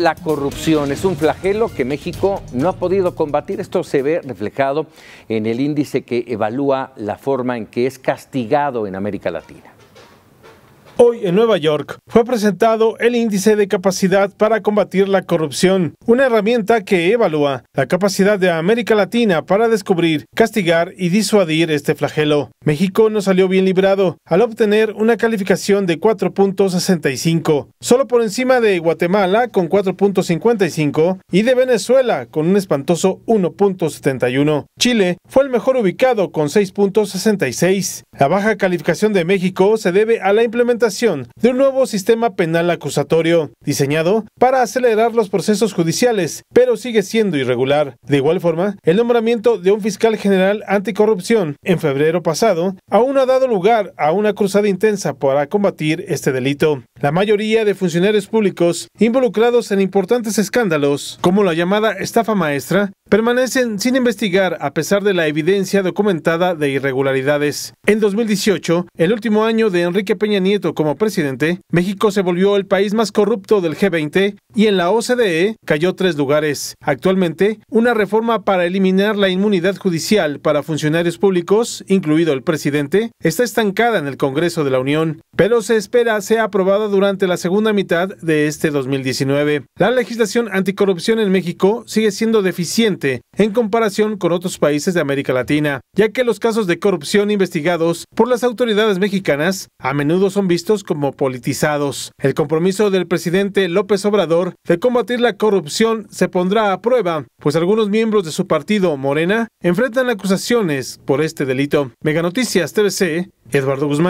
La corrupción es un flagelo que México no ha podido combatir. Esto se ve reflejado en el índice que evalúa la forma en que es castigado en América Latina. Hoy en Nueva York fue presentado el Índice de Capacidad para Combatir la Corrupción, una herramienta que evalúa la capacidad de América Latina para descubrir, castigar y disuadir este flagelo. México no salió bien librado al obtener una calificación de 4.65, solo por encima de Guatemala con 4.55 y de Venezuela con un espantoso 1.71. Chile fue el mejor ubicado con 6.66. La baja calificación de México se debe a la implementación de un nuevo sistema penal acusatorio, diseñado para acelerar los procesos judiciales, pero sigue siendo irregular. De igual forma, el nombramiento de un fiscal general anticorrupción en febrero pasado aún ha dado lugar a una cruzada intensa para combatir este delito la mayoría de funcionarios públicos involucrados en importantes escándalos, como la llamada estafa maestra, permanecen sin investigar a pesar de la evidencia documentada de irregularidades. En 2018, el último año de Enrique Peña Nieto como presidente, México se volvió el país más corrupto del G20 y en la OCDE cayó tres lugares. Actualmente, una reforma para eliminar la inmunidad judicial para funcionarios públicos, incluido el presidente, está estancada en el Congreso de la Unión, pero se espera sea aprobada durante la segunda mitad de este 2019. La legislación anticorrupción en México sigue siendo deficiente en comparación con otros países de América Latina, ya que los casos de corrupción investigados por las autoridades mexicanas a menudo son vistos como politizados. El compromiso del presidente López Obrador de combatir la corrupción se pondrá a prueba, pues algunos miembros de su partido, Morena, enfrentan acusaciones por este delito. Meganoticias, TVC, Eduardo Guzmán.